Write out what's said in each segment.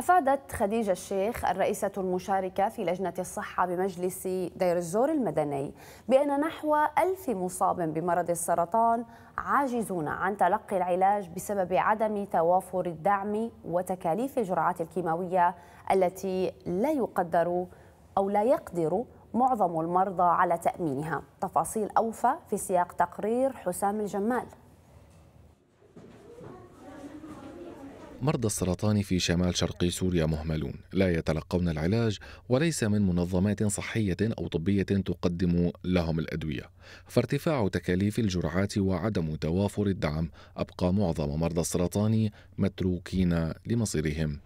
أفادت خديجة الشيخ الرئيسة المشاركة في لجنة الصحة بمجلس دير الزور المدني بأن نحو ألف مصاب بمرض السرطان عاجزون عن تلقي العلاج بسبب عدم توافر الدعم وتكاليف الجرعات الكيماوية التي لا يقدر أو لا يقدر معظم المرضى على تأمينها تفاصيل أوفى في سياق تقرير حسام الجمال مرضى السرطان في شمال شرق سوريا مهملون لا يتلقون العلاج وليس من منظمات صحية أو طبية تقدم لهم الأدوية فارتفاع تكاليف الجرعات وعدم توافر الدعم أبقى معظم مرضى السرطان متروكين لمصيرهم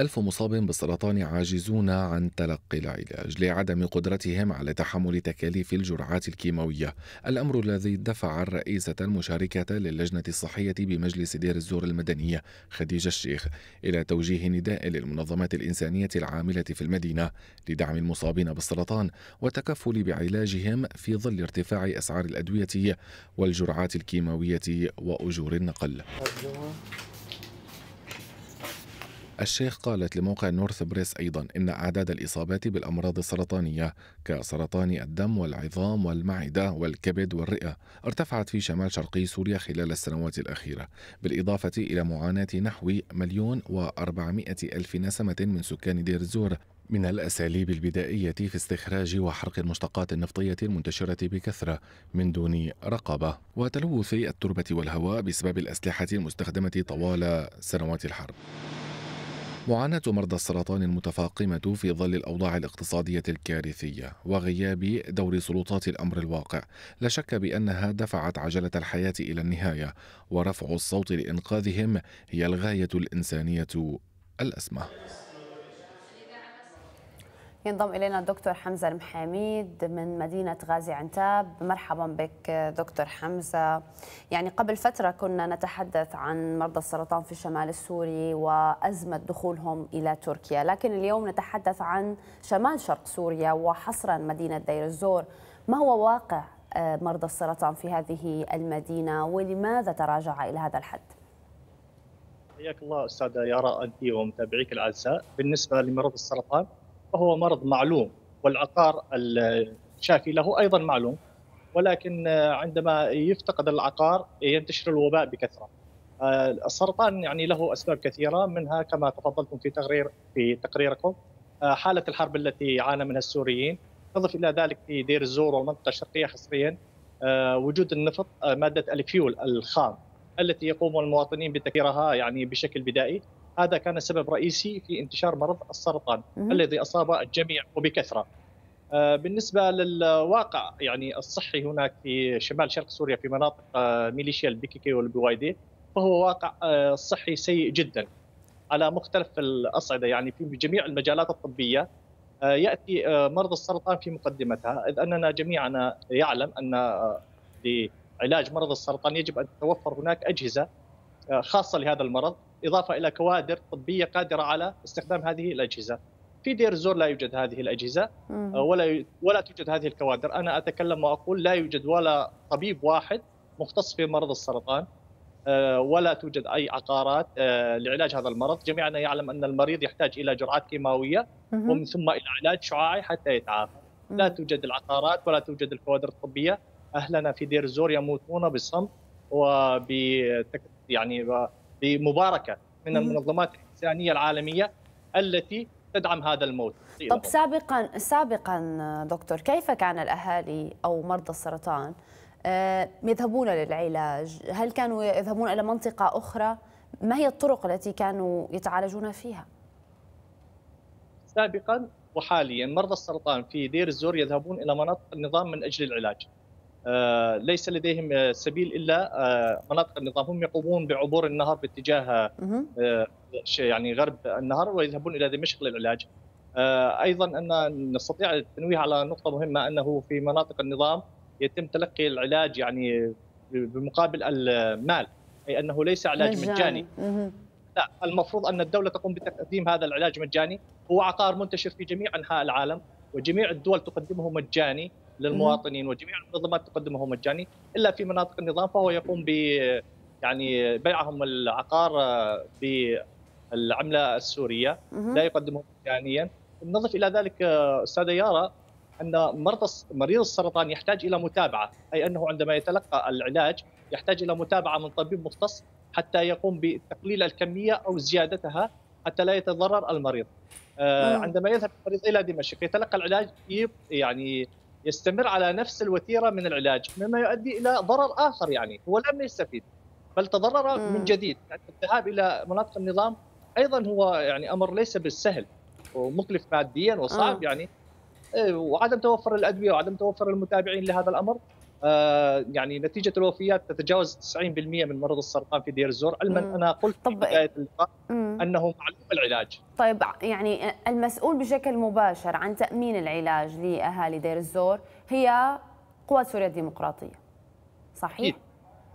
ألف مصاب بالسرطان عاجزون عن تلقي العلاج لعدم قدرتهم على تحمل تكاليف الجرعات الكيماوية الأمر الذي دفع الرئيسة المشاركة للجنة الصحية بمجلس دير الزور المدنية خديجة الشيخ إلى توجيه نداء للمنظمات الإنسانية العاملة في المدينة لدعم المصابين بالسرطان والتكفل بعلاجهم في ظل ارتفاع أسعار الأدوية والجرعات الكيماوية وأجور النقل الشيخ قالت لموقع نورث بريس أيضا إن أعداد الإصابات بالأمراض السرطانية كسرطان الدم والعظام والمعدة والكبد والرئة ارتفعت في شمال شرقي سوريا خلال السنوات الأخيرة بالإضافة إلى معاناة نحو مليون وأربعمائة ألف نسمة من سكان دير الزور من الأساليب البدائية في استخراج وحرق المشتقات النفطية المنتشرة بكثرة من دون رقابة وتلوث التربة والهواء بسبب الأسلحة المستخدمة طوال سنوات الحرب معاناة مرضى السرطان المتفاقمة في ظل الأوضاع الاقتصادية الكارثية وغياب دور سلطات الأمر الواقع لا شك بأنها دفعت عجلة الحياة إلى النهاية ورفع الصوت لإنقاذهم هي الغاية الإنسانية الأسمى ينضم الينا الدكتور حمزه المحاميد من مدينه غازي عنتاب مرحبا بك دكتور حمزه يعني قبل فتره كنا نتحدث عن مرضى السرطان في الشمال السوري وازمه دخولهم الى تركيا لكن اليوم نتحدث عن شمال شرق سوريا وحصرا مدينه دير الزور ما هو واقع آه، مرضى السرطان في هذه المدينه ولماذا تراجع الى هذا الحد؟ حياك الله استاذه يارا انت ومتابعيك الاعزاء بالنسبه لمرض السرطان فهو مرض معلوم والعقار الشافي له ايضا معلوم ولكن عندما يفتقد العقار ينتشر الوباء بكثره. آه، السرطان يعني له اسباب كثيره منها كما تفضلتم في تقرير في تقريركم آه، حاله الحرب التي عانى منها السوريين، اضف الى ذلك في دير الزور والمنطقه الشرقيه حصريا آه، وجود النفط ماده الفيول الخام التي يقوم المواطنين بتكريرها يعني بشكل بدائي هذا كان سبب رئيسي في انتشار مرض السرطان الذي اصاب الجميع وبكثره آه، بالنسبه للواقع يعني الصحي هناك في شمال شرق سوريا في مناطق آه، ميليشيا البي كي والبي واي دي فهو واقع آه، صحي سيء جدا على مختلف الاصعده يعني في جميع المجالات الطبيه ياتي مرض السرطان في مقدمتها اذ اننا جميعنا يعلم ان لعلاج مرض السرطان يجب ان تتوفر هناك اجهزه خاصه لهذا المرض اضافه الى كوادر طبيه قادره على استخدام هذه الاجهزه. في دير الزور لا يوجد هذه الاجهزه آه، ولا ولا توجد هذه الكوادر، انا اتكلم واقول لا يوجد ولا طبيب واحد مختص في مرض السرطان آه، ولا توجد اي عقارات آه، لعلاج هذا المرض، جميعنا يعلم ان المريض يحتاج الى جرعات كيماويه ومن ثم الى علاج شعاعي حتى يتعافى. لا توجد العقارات ولا توجد الكوادر الطبيه، اهلنا في دير الزور يموتون بصمت وب يعني بمباركه من المنظمات الانسانيه العالميه التي تدعم هذا الموت طب سابقا سابقا دكتور كيف كان الاهالي او مرضى السرطان آه، يذهبون للعلاج هل كانوا يذهبون الى منطقه اخرى ما هي الطرق التي كانوا يتعالجون فيها سابقا وحاليا مرضى السرطان في دير الزور يذهبون الى مناطق النظام من اجل العلاج آه، ليس لديهم سبيل الا آه، مناطق النظام هم يقومون بعبور النهر باتجاه آه، يعني غرب النهر ويذهبون الى دمشق للعلاج ايضا ان نستطيع التنويه على نقطه مهمه انه في مناطق النظام يتم تلقي العلاج يعني بمقابل المال اي انه ليس علاج مجاني, مجاني. لا المفروض ان الدوله تقوم بتقديم هذا العلاج مجاني هو عقار منتشر في جميع انحاء العالم وجميع الدول تقدمه مجاني للمواطنين وجميع المنظمات تقدمه مجاني الا في مناطق النظام فهو يقوم ب يعني بيعهم العقار بالعمله السوريه لا يقدمه مجانيا نضف الى ذلك استاذه يارا ان مرضى مريض السرطان يحتاج الى متابعه اي انه عندما يتلقى العلاج يحتاج الى متابعه من طبيب مختص حتى يقوم بتقليل الكميه او زيادتها حتى لا يتضرر المريض آه عندما يذهب المريض الى دمشق يتلقى العلاج يعني يستمر على نفس الوتيره من العلاج مما يؤدي الى ضرر اخر يعني هو لم يستفيد بل تضرر من جديد يعني الذهاب الى مناطق النظام ايضا هو يعني امر ليس بالسهل ومكلف ماديا وصعب آه. يعني إيه، وعدم توفر الادويه وعدم توفر المتابعين لهذا الامر آه، يعني نتيجه الوفيات تتجاوز 90% من مرض السرطان في دير الزور علما انا قلت طب في بدايه إيه؟ اللقاء انه معلوم العلاج طيب يعني المسؤول بشكل مباشر عن تامين العلاج لاهالي دير الزور هي قوى سوريا الديمقراطيه صحيح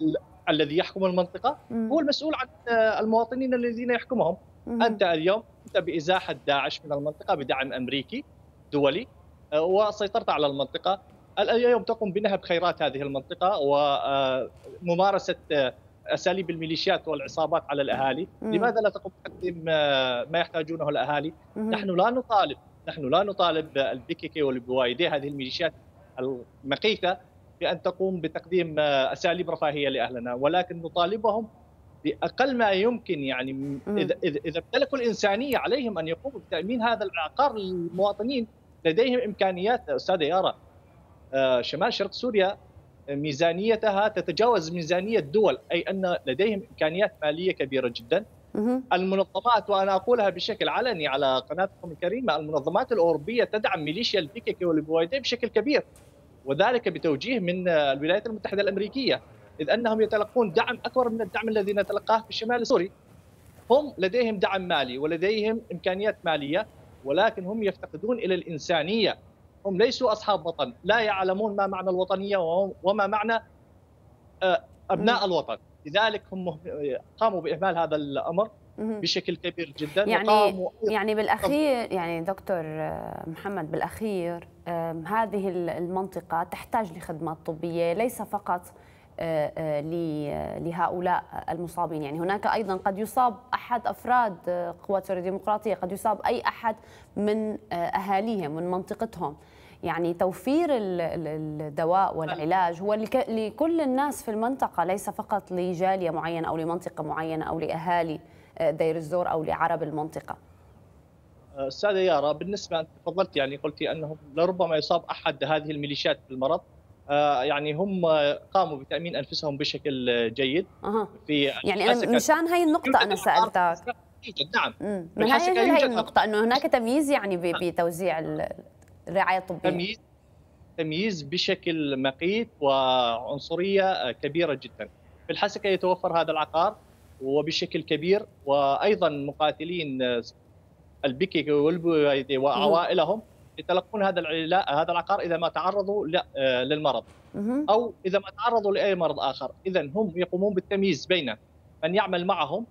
إيه. الذي يحكم المنطقه هو المسؤول عن آه، المواطنين الذين يحكمهم انت اليوم انت بازاحه داعش من المنطقه بدعم امريكي دولي آه، وسيطرت على المنطقه اليوم تقوم بنهب خيرات هذه المنطقه وممارسه آه، آه، اساليب الميليشيات والعصابات على الاهالي، مم. لماذا لا تقوم بتقديم آه، ما يحتاجونه الاهالي؟ مم. نحن لا نطالب نحن لا نطالب البيكيكي والبوايدي هذه الميليشيات المقيته بان تقوم بتقديم اساليب رفاهيه لاهلنا ولكن نطالبهم باقل ما يمكن يعني اذا اذا امتلكوا الانسانيه عليهم ان يقوموا بتامين هذا العقار للمواطنين لديهم امكانيات استاذه يارا آه، شمال شرق سوريا آه، ميزانيتها تتجاوز ميزانيه الدول اي ان لديهم امكانيات ماليه كبيره جدا المنظمات وانا اقولها بشكل علني على قناتكم الكريمه المنظمات الاوروبيه تدعم ميليشيا البيكيكي والبوايدي بشكل كبير وذلك بتوجيه من الولايات المتحده الامريكيه اذ انهم يتلقون دعم اكبر من الدعم الذي نتلقاه في الشمال السوري هم لديهم دعم مالي ولديهم امكانيات ماليه ولكن هم يفتقدون الى الانسانيه هم ليسوا أصحاب وطن لا يعلمون ما معنى الوطنية وما معنى آه، أبناء الوطن لذلك هم قاموا بإهمال هذا الأمر بشكل كبير جدا يعني يعني بالاخير يعني دكتور آه، محمد بالاخير هذه المنطقه تحتاج لخدمات طبيه ليس فقط لهؤلاء المصابين يعني هناك أيضا قد يصاب أحد أفراد قوات سوريا الديمقراطية قد يصاب أي أحد من آه، أهاليهم من منطقتهم يعني توفير الدواء والعلاج هو لكل الناس في المنطقة ليس فقط لجالية معينة أو لمنطقة معينة أو لأهالي آه، دير الزور أو لعرب المنطقة آه، أستاذة يارا بالنسبة أنت تفضلت يعني قلتي أنه لربما يصاب أحد هذه الميليشيات بالمرض آه، يعني هم قاموا بتامين انفسهم بشكل جيد في يعني انا مشان هاي النقطه انا سالتك نعم من هاي, هاي النقطه انه هناك تمييز يعني نعم. بتوزيع الرعايه الطبيه تمييز تمييز بشكل مقيت وعنصريه كبيره جدا في الحسكه يتوفر هذا العقار وبشكل كبير وايضا مقاتلين البيكي والبويدي وعوائلهم يتلقون هذا هذا العقار اذا ما تعرضوا آه، للمرض او اذا ما تعرضوا لاي مرض اخر، اذا هم يقومون بالتمييز بين من يعمل معهم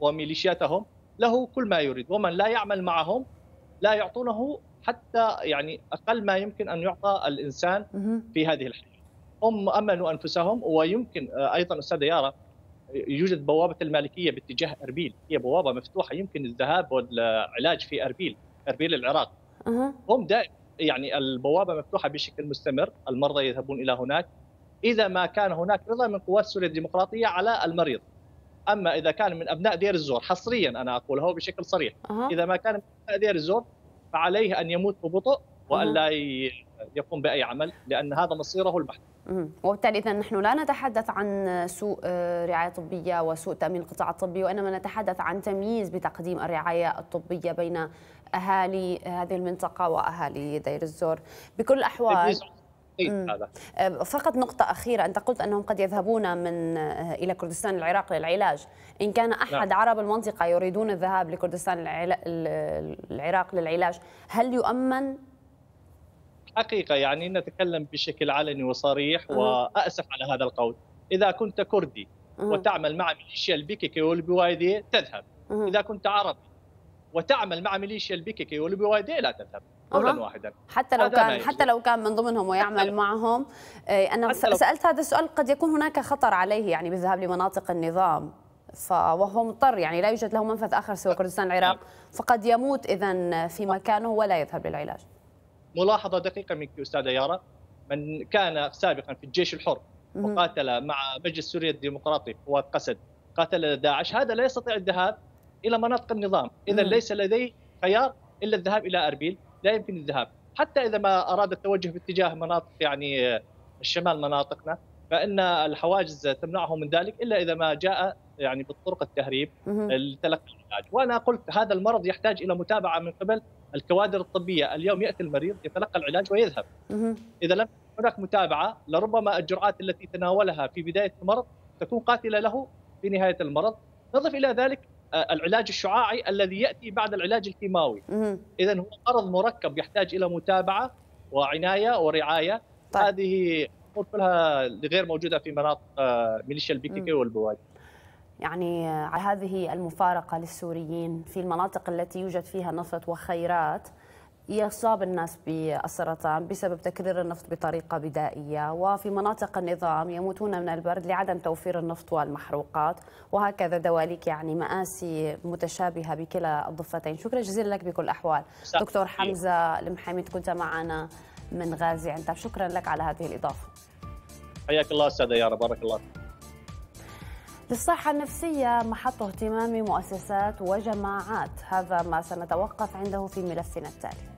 وميليشياتهم له كل ما يريد، ومن لا يعمل معهم لا يعطونه حتى يعني اقل ما يمكن ان يعطى الانسان في هذه الحياه. هم امنوا انفسهم ويمكن آه، ايضا استاذه يارا يوجد بوابه المالكيه باتجاه اربيل، هي بوابه مفتوحه يمكن الذهاب والعلاج في اربيل، اربيل العراق. أه. هم دائما يعني البوابه مفتوحه بشكل مستمر المرضى يذهبون الى هناك اذا ما كان هناك رضا من قوات سوريا الديمقراطيه على المريض اما اذا كان من ابناء دير الزور حصريا انا اقولها بشكل صريح أه. اذا ما كان من ابناء دير الزور فعليه ان يموت ببطء وان لا يقوم باي عمل لان هذا مصيره البحث. وبالتالي اذا نحن لا نتحدث عن سوء آه، رعايه طبيه وسوء تامين القطاع الطبي وانما نتحدث عن تمييز بتقديم الرعايه الطبيه بين اهالي هذه المنطقه واهالي دير الزور بكل الاحوال هذا. آه، فقط نقطة أخيرة أنت قلت أنهم قد يذهبون من آه، إلى كردستان العراق للعلاج إن كان أحد نعم. عرب المنطقة يريدون الذهاب لكردستان العراق للعلاج هل يؤمن حقيقه يعني نتكلم بشكل علني وصريح واسف على هذا القول اذا كنت كردي وتعمل مع ميليشيا البيكيكي والبوايدي تذهب اذا كنت عربي وتعمل مع ميليشيا البيكيكي والبوايدي لا تذهب قولا أه. واحدا حتى لو كان حتى لو كان من ضمنهم ويعمل معهم إيه، انا سالت هذا السؤال قد يكون هناك خطر عليه يعني بالذهاب لمناطق النظام فهو مضطر يعني لا يوجد له منفذ اخر سوى نعم. كردستان العراق نعم. فقد يموت اذا في نعم. مكانه ولا يذهب للعلاج ملاحظه دقيقه منك استاذه يارا من كان سابقا في الجيش الحر وقاتل مع مجلس سوريا الديمقراطي قوات قسد قاتل داعش هذا لا يستطيع الذهاب الى مناطق النظام اذا ليس لديه خيار الا الذهاب الى اربيل لا يمكن الذهاب حتى اذا ما اراد التوجه باتجاه مناطق يعني الشمال مناطقنا فان الحواجز تمنعه من ذلك الا اذا ما جاء يعني بطرق التهريب لتلقي العلاج وانا قلت هذا المرض يحتاج الى متابعه من قبل الكوادر الطبيه اليوم ياتي المريض يتلقى العلاج ويذهب اذا لم هناك متابعه لربما الجرعات التي تناولها في بدايه المرض تكون قاتله له في نهايه المرض نضف الى ذلك آه، العلاج الشعاعي الذي ياتي بعد العلاج الكيماوي اذا هو مرض مركب يحتاج الى متابعه وعنايه ورعايه طيب. هذه كلها غير موجوده في مناطق آه، ميليشيا البيكيكي والبوادي يعني على هذه المفارقة للسوريين في المناطق التي يوجد فيها نفط وخيرات يصاب الناس بالسرطان بسبب تكرير النفط بطريقة بدائية وفي مناطق النظام يموتون من البرد لعدم توفير النفط والمحروقات وهكذا دواليك يعني مآسي متشابهة بكلا الضفتين شكرا جزيلا لك بكل الأحوال دكتور حمزة المحامد كنت معنا من غازي عنتاب شكرا لك على هذه الإضافة حياك الله استاذه يارا بارك الله فيك للصحة النفسية محط اهتمام مؤسسات وجماعات هذا ما سنتوقف عنده في ملفنا التالي